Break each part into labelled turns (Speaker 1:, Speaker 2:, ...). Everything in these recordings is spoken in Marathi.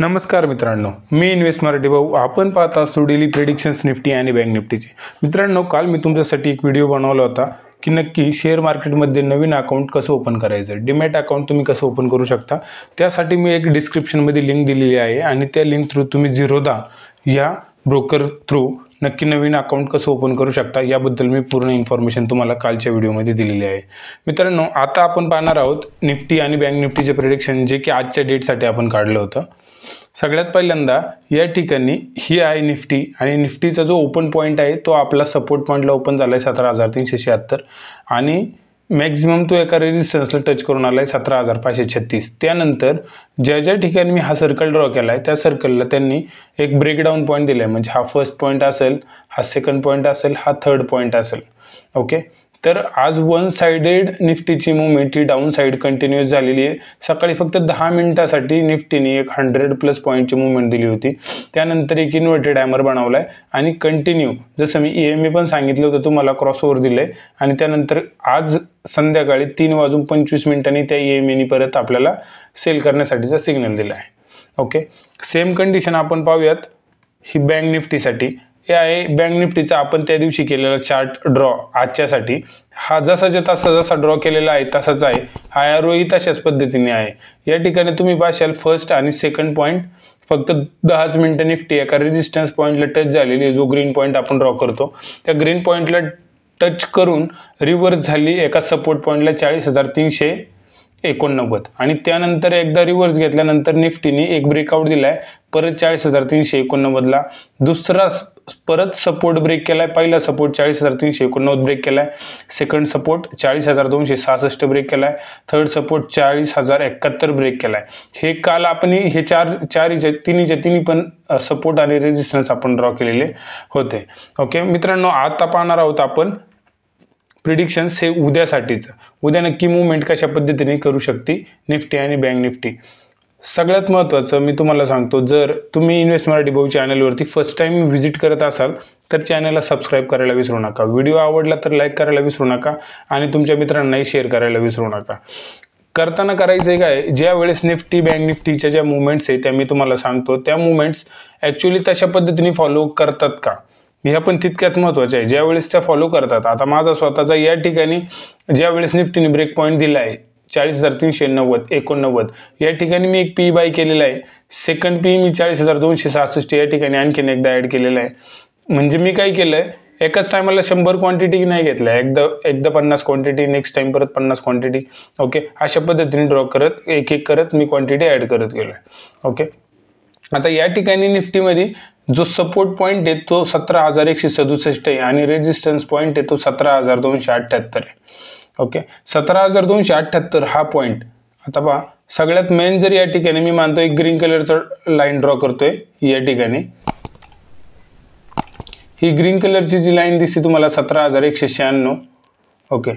Speaker 1: नमस्कार मित्रांनो मी इन्व्हेस्ट मराठी भाऊ आपण पाहता डेली प्रेडिक्शन्स निफ्टी आणि बँक निफ्टीचे मित्रांनो काल मी तुमच्यासाठी एक व्हिडिओ बनवला होता की नक्की शेअर मार्केटमध्ये नवीन अकाउंट कसं ओपन करायचं डिमॅट अकाउंट तुम्ही कसं ओपन करू शकता त्यासाठी मी एक डिस्क्रिप्शनमध्ये लिंक दिलेली आहे आणि त्या लिंक थ्रू तुम्ही झिरोदा या ब्रोकर थ्रू नक्की नवीन अकाउंट कसं ओपन करू शकता याबद्दल मी पूर्ण इन्फॉर्मेशन तुम्हाला कालच्या व्हिडिओमध्ये दिलेली आहे मित्रांनो आता आपण पाहणार आहोत निफ्टी आणि बँक निफ्टीचे प्रिडिक्शन जे की आजच्या डेटसाठी आपण काढलं होतं सगळ्यात पहिल्यांदा या ठिकाणी ही आहे निफ्टी आणि निफ्टीचा जो ओपन पॉईंट आहे तो आपला सपोर्ट पॉईंटला ओपन झाला आहे सतरा हजार तीनशे शहात्तर आणि मॅक्झिमम तो एका रेजिस्टन्सला टच करून आला आहे सतरा हजार पाचशे छत्तीस त्यानंतर ज्या ज्या ठिकाणी मी हा सर्कल ड्रॉ केला आहे त्या सर्कलला त्यांनी एक ब्रेकडाऊन पॉईंट दिला आहे म्हणजे हा फर्स्ट पॉईंट असेल हा सेकंड पॉईंट असेल हा थर्ड पॉईंट असेल ओके तर आज वन सायडेड निफ्टीची मुवमेंट ही डाऊन साईड कंटिन्युअस झालेली आहे सकाळी फक्त दहा मिनिटासाठी निफ्टीने एक हंड्रेड प्लस पॉईंटची मुवमेंट दिली होती त्यानंतर एक इन्व्हर्टेड हॅमर बनवला आहे आणि कंटिन्यू जसं मी ई एम ए पण सांगितलं होतं तुम्हाला क्रॉसओव्हर दिलं आहे आणि त्यानंतर आज संध्याकाळी तीन वाजून पंचवीस मिनिटांनी त्या ई एम एनी परत आपल्याला सेल करण्यासाठीचा सिग्नल दिला आहे ओके सेम कंडिशन आपण पाहूयात ही बँक निफ्टीसाठी हे आहे बँक निफ्टीचा आपण त्या दिवशी केलेला चार्ट ड्रॉ आजच्यासाठी हा जसाच्या तसा जसा ड्रॉ केलेला आहे तसाच आहे हा आरोही तशाच पद्धतीने आहे या ठिकाणी तुम्ही पाशाल फर्स्ट आणि सेकंड पॉईंट फक्त दहाच मिनटं निफ्टी एका रेजिस्टन्स पॉईंटला टच झालेली जो ग्रीन पॉईंट आपण ड्रॉ करतो त्या ग्रीन पॉईंटला टच करून रिव्हर्स झाली एका सपोर्ट पॉईंटला चाळीस हजार तीनशे एकोणनव्वद आणि त्यानंतर एकदा रिव्हर्स घेतल्यानंतर निफ्टीने एक ब्रेकआउट दिला आहे परत चाळीस हजार तीनशे एकोणनव्वदला दुसरा परत सपोर्ट ब्रेक केलाय पहिला सपोर्ट चाळीस हजार तीनशे एकोणनव्वद ब्रेक केलाय सेकंड सपोर्ट चाळीस हजार दोनशे सहासष्ट ब्रेक केलाय थर्ड सपोर्ट चाळीस हजार एकाहत्तर ब्रेक केलाय हे काल आपण हे चार चार तिन्हीच्या तिन्ही पण सपोर्ट आणि रेजिस्टन्स आपण ड्रॉ केलेले होते ओके मित्रांनो आता पाहणार आहोत आपण प्रिडिक्शन्स हे उद्यासाठीचं उद्या नक्की मुवमेंट कशा पद्धतीने करू शकते निफ्टी आणि बँक निफ्टी सगळ्यात महत्त्वाचं मी तुम्हाला सांगतो जर तुम्ही इन्व्हेस्ट मराठी भाऊ चॅनलवरती फर्स्ट टाईम व्हिजिट करत असाल तर चॅनलला सबस्क्राईब करायला विसरू नका व्हिडिओ आवडला तर लाईक करायला विसरू नका आणि तुमच्या मित्रांनाही शेअर करायला विसरू नका करताना करायचं आहे काय ज्या वेळेस निफ्टी बँक निफ्टीच्या ज्या मुवमेंट्स आहे त्या मी तुम्हाला सांगतो त्या मुवमेंट्स ॲक्च्युली तशा पद्धतीने फॉलो करतात का ह्या पण तितक्यात महत्त्वाच्या आहे ज्यावेळेस त्या फॉलो करतात आता माझा स्वतःचा या ठिकाणी ज्यावेळेस निफ्टीने ब्रेक पॉईंट दिला आहे चाळीस हजार तीनशे नव्वद एकोणनव्वद या ठिकाणी मी एक पी बाय e केलेला आहे सेकंड पी e मी चाळीस हजार दोनशे सहासष्ट या ठिकाणी आणखीन एकदा ऍड केलेला आहे म्हणजे मी काय केलंय एकाच टायमाला शंभर क्वांटिटी नाही घेतल्या एकदा एकदा पन्नास क्वांटिटी नेक्स्ट टाइम परत पन्नास क्वांटिटी ओके अशा पद्धतीने ड्रॉ करत एक एक करत मी क्वांटिटी ऍड करत गेलो ओके आता या ठिकाणी निफ्टीमध्ये जो सपोर्ट पॉईंट आहे तो सतरा हजार एकशे सदुसष्ट आहे आणि रेजिस्टन्स पॉईंट आहे तो सतरा हजार दोनशे अठ्ठ्याहत्तर आहे ओके सतरा हजार दोनशे अठ्ठ्याहत्तर हा पॉईंट आता पहा सगळ्यात मेन जर या ठिकाणी मी मानतो एक ग्रीन कलरचा लाईन ड्रॉ करतोय या ठिकाणी ही ग्रीन कलरची जी लाईन दिसते तुम्हाला सतरा हजार एकशे शहाण्णव ओके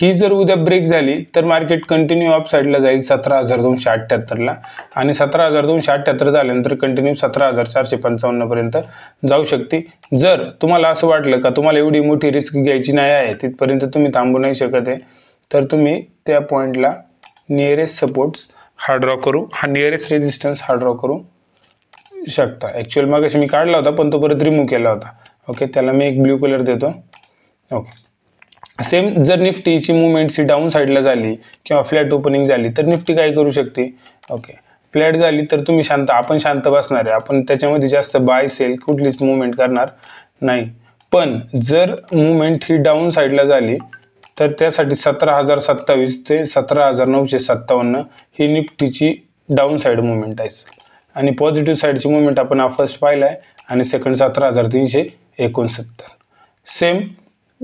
Speaker 1: ही जर उद्या ब्रेक झाली तर मार्केट कंटिन्यू अप साईडला जाईल सतरा हजार दोनशे अठ्ठ्याहत्तरला आणि सतरा हजार दोनशे अठ्ठ्याहत्तर झाल्यानंतर कंटिन्यू सतरा हजार चारशे पंचावन्नपर्यंत जाऊ शकते जर तुम्हाला असं वाटलं का तुम्हाला एवढी मोठी रिस्क घ्यायची नाही आहे तिथपर्यंत तुम्ही थांबू नाही शकत आहे तर तुम्ही त्या पॉईंटला निअरेस्ट सपोर्ट्स हा ड्रॉ करू हा नियरेस्ट रेजिस्टन्स हा ड्रॉ करू शकता ॲक्च्युअल मग मी काढला होता पण तो परत रिमूव्ह केला होता ओके त्याला मी एक ब्ल्यू कलर देतो ओके सेम जर निफ्टीची मुवमेंट ही डाऊन साईडला झाली किंवा फ्लॅट ओपनिंग झाली तर निफ्टी काय करू शकते ओके फ्लॅट झाली तर तुम्ही शांत आपण शांत बसणार आहे आपण त्याच्यामध्ये जास्त बाय सेल कुठलीच मुवमेंट करणार नाही पण जर मुवमेंट ही डाऊन साईडला झाली तर त्यासाठी सतरा हजार सत्तावीस ते सतरा हजार नऊशे सत्तावन्न ही निफ्टीची डाऊन साईड मुवमेंट आहे आणि पॉझिटिव्ह साईडची मुवमेंट आपण फर्स्ट पाहिला आहे आणि सेकंड सतरा हजार तीनशे एकोणसत्तर सेम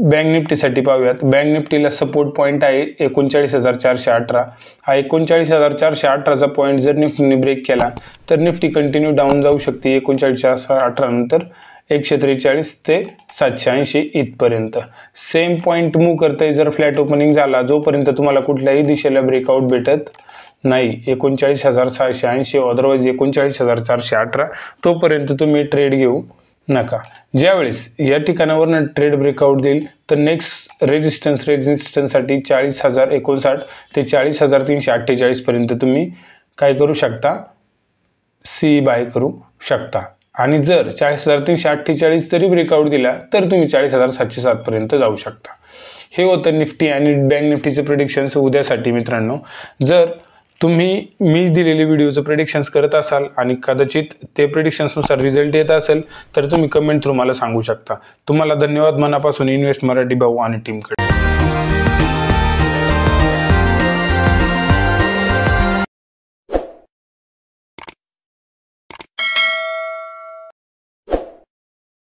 Speaker 1: बँक निफ्टीसाठी पाहूयात बँक निफ्टीला सपोर्ट पॉईंट आहे एकोणचाळीस हजार चारशे अठरा हा एकोणचाळीस हजार चारशे अठराचा पॉईंट जर निफ्टीने ब्रेक केला तर निफ्टी कंटिन्यू डाऊन जाऊ शकते एकोणचाळीस चारशे अठरा नंतर एकशे त्रेचाळीस ते सातशे ऐंशी इथपर्यंत सेम पॉईंट मूव्ह करता जर फ्लॅट ओपनिंग झाला जोपर्यंत तुम्हाला कुठल्याही दिशेला ब्रेकआउट भेटत नाही एकोणचाळीस हजार सहाशे ऐंशी अदरवाईज एकोणचाळीस हजार चारशे अठरा तोपर्यंत तुम्ही ट्रेड घेऊ नका ज्यावेळेस या ठिकाणावरनं ट्रेड ब्रेकआउट देईल तर नेक्स्ट रेजिस्टन्स रेजिस्टन्ससाठी चाळीस हजार एकोणसाठ ते चाळीस हजार तीनशे अठ्ठेचाळीसपर्यंत तुम्ही काय करू शकता सी बाय करू शकता आणि जर चाळीस हजार तीनशे अठ्ठेचाळीस जरी ब्रेकआउट दिला तर तुम्ही चाळीस हजार सातशे सातपर्यंत जाऊ शकता हे होतं निफ्टी आणि बँक निफ्टीचे प्रिडिक्शन्स उद्यासाठी मित्रांनो जर तुम्ही मी दिलेले व्हिडिओचं प्रेडिक्शन्स करत असाल आणि कदाचित ते प्रेडिक्शन्सनुसार रिझल्ट येत असेल तर तुम्ही कमेंट थ्रू मला सांगू शकता तुम्हाला धन्यवाद मनापासून इन्व्हेस्ट मराठी भाऊ आणि टीमकडे